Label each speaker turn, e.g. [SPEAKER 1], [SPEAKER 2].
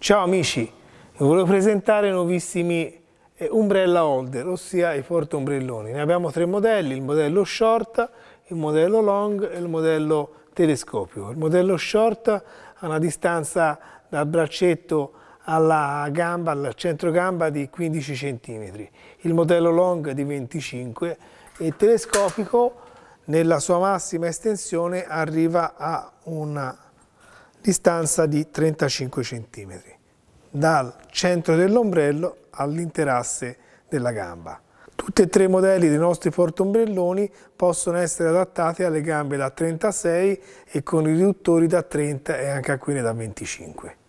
[SPEAKER 1] Ciao amici, vi volevo presentare i nuovissimi eh, Umbrella Holder, ossia i porta ombrelloni. Ne abbiamo tre modelli, il modello short, il modello long e il modello telescopio. Il modello short ha una distanza dal braccetto alla gamba, al centro gamba di 15 cm, il modello long di 25 e il telescopico nella sua massima estensione arriva a una distanza di 35 cm dal centro dell'ombrello all'interasse della gamba. Tutti e tre i modelli dei nostri portombrelloni possono essere adattati alle gambe da 36 e con i riduttori da 30 e anche a quelle da 25.